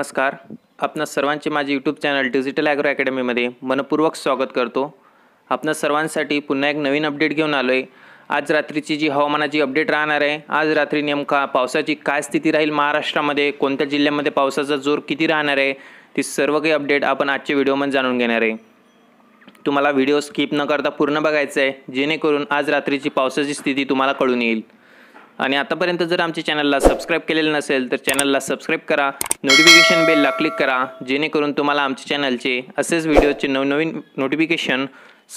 नमस्कार आपण सर्वांचे माझे यूट्यूब चॅनल डिजिटल ॲग्रो अकॅडमीमध्ये मनपूर्वक स्वागत करतो आपण सर्वांसाठी पुन्हा एक नवीन अपडेट घेऊन आलो आहे आज रात्रीची जी हवामानाची अपडेट राहणार आहे आज रात्री नेमका पावसाची काय स्थिती राहील महाराष्ट्रामध्ये कोणत्या जिल्ह्यामध्ये पावसाचा जोर किती राहणार आहे ती सर्व काही अपडेट आपण आजच्या व्हिडिओमध्ये जाणून घेणार आहे तुम्हाला व्हिडिओ स्किप न करता पूर्ण बघायचं आहे जेणेकरून आज रात्रीची पावसाची स्थिती तुम्हाला कळून येईल आणि आतापर्यंत जर आमच्या चॅनलला सबस्क्राईब केलेलं नसेल तर चॅनलला सबस्क्राईब करा नोटिफिकेशन बेलला क्लिक करा जेणेकरून तुम्हाला आमच्या चॅनलचे असेच व्हिडिओचे नवनवीन नोटिफिकेशन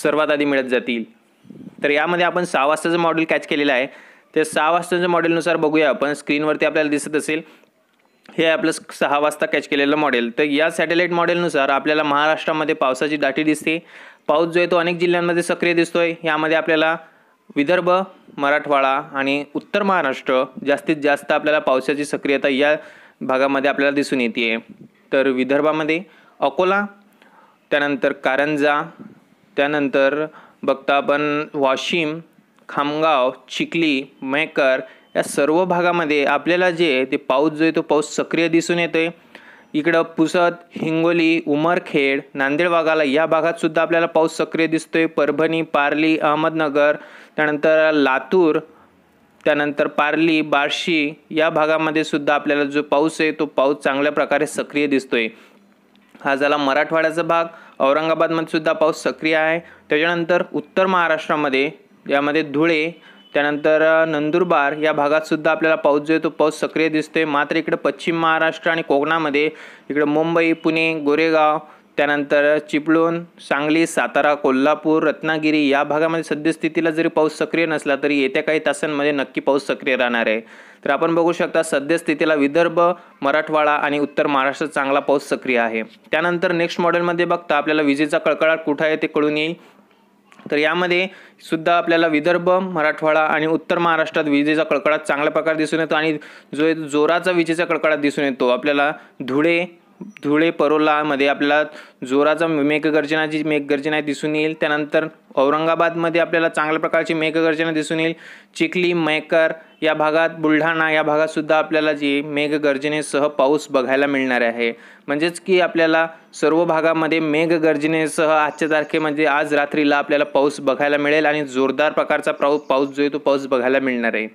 सर्वात आधी मिळत जातील तर यामध्ये आपण सहा वाजताचं मॉडेल कॅच केलेलं आहे ते सहा वाजताच्या मॉडेलनुसार बघूया आपण स्क्रीनवरती आपल्याला दिसत असेल हे आपलं सहा वाजता कॅच केलेलं मॉडेल तर या सॅटेलाईट मॉडेलनुसार आपल्याला महाराष्ट्रामध्ये पावसाची दाटी दिसते पाऊस जो आहे तो अनेक जिल्ह्यांमध्ये सक्रिय दिसतोय यामध्ये आपल्याला विदर्भ मराठवाडा आणि उत्तर महाराष्ट्र जास्तीत जास्त आपल्याला पावसाची सक्रियता या भागामध्ये आपल्याला दिसून येते आहे तर विदर्भामध्ये अकोला त्यानंतर कारंजा त्यानंतर बघता आपण वाशिम खामगाव चिखली मेकर या सर्व भागामध्ये आपल्याला जे ते पाऊस जो आहे तो पाऊस सक्रिय दिसून येतो आहे इकडं पुसद हिंगोली उमरखेड नांदेड भागाला या भागात सुद्धा आपल्याला पाऊस सक्रिय दिसतोय परभणी पारली अहमदनगर त्यानंतर लातूर त्यानंतर पारली बार्शी या भागामध्ये सुद्धा आपल्याला जो पाऊस आहे तो पाऊस चांगल्या प्रकारे सक्रिय दिसतोय हा झाला मराठवाड्याचा भाग औरंगाबादमध्ये सुद्धा पाऊस सक्रिय आहे त्याच्यानंतर उत्तर महाराष्ट्रामध्ये यामध्ये धुळे त्यानंतर नंदुरबार या भागात सुद्धा आपल्याला पाऊस जो आहे तो पाऊस सक्रिय दिसतोय मात्र इकडे पश्चिम महाराष्ट्र आणि कोकणामध्ये इकडे मुंबई पुणे गोरेगाव त्यानंतर चिपळूण सांगली सातारा कोल्हापूर रत्नागिरी या भागामध्ये सद्यस्थितीला जरी पाऊस सक्रिय नसला तरी येत्या काही तासांमध्ये नक्की पाऊस सक्रिय राहणार आहे तर आपण बघू शकता सद्यस्थितीला विदर्भ मराठवाडा आणि उत्तर महाराष्ट्रात चांगला पाऊस सक्रिय आहे त्यानंतर नेक्स्ट मॉडेलमध्ये बघता आपल्याला विजेचा कळकळाट कुठं आहे ते कळून येईल तर यामध्ये सुद्धा आपल्याला विदर्भ मराठवाडा आणि उत्तर महाराष्ट्रात विजेचा कडकडाट चांगल्या प्रकारे दिसून येतो आणि जो जोराचा विजेचा कडकडाट दिसून येतो आपल्याला धुळे धुळे परोलामध्ये आपल्याला जोराचा मेघगर्जनाची मेघगर्जना दिसून येईल त्यानंतर औरंगाबादमध्ये आपल्याला चांगल्या प्रकारची मेघगर्जना दिसून येईल चिखली मैकर या भागात बुलढाणा या भागातसुद्धा आपल्याला जी मेघगर्जनेसह पाऊस बघायला मिळणार आहे म्हणजेच की आपल्याला सर्व भागामध्ये मेघगर्जनेसह आजच्या तारखेमध्ये म्हणजे आज रात्रीला आपल्याला पाऊस बघायला मिळेल आणि जोरदार प्रकारचा पाऊस पाऊस जो आहे तो पाऊस बघायला मिळणार आहे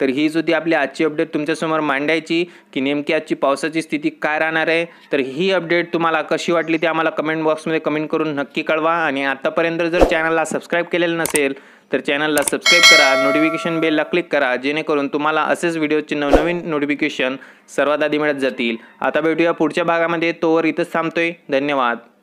तर हीच होती आपली आजची अपडेट तुमच्यासमोर मांडायची की नेमकी आजची पावसाची स्थिती काय राहणार आहे तर ही अपडेट तुम्हाला कशी वाटली ते आम्हाला कमेंट बॉक्समध्ये कमेंट करून नक्की कळवा आणि आत्तापर्यंत जर चॅनलला सबस्क्राईब केलेलं नसेल तर चॅनलला सबस्क्राईब करा नोटिफिकेशन बेलला क्लिक करा जेणेकरून तुम्हाला असेच व्हिडिओचे नवनवीन नोटिफिकेशन सर्वात आधी मिळत जातील आता भेटूया पुढच्या भागामध्ये तोवर इथंच थांबतोय धन्यवाद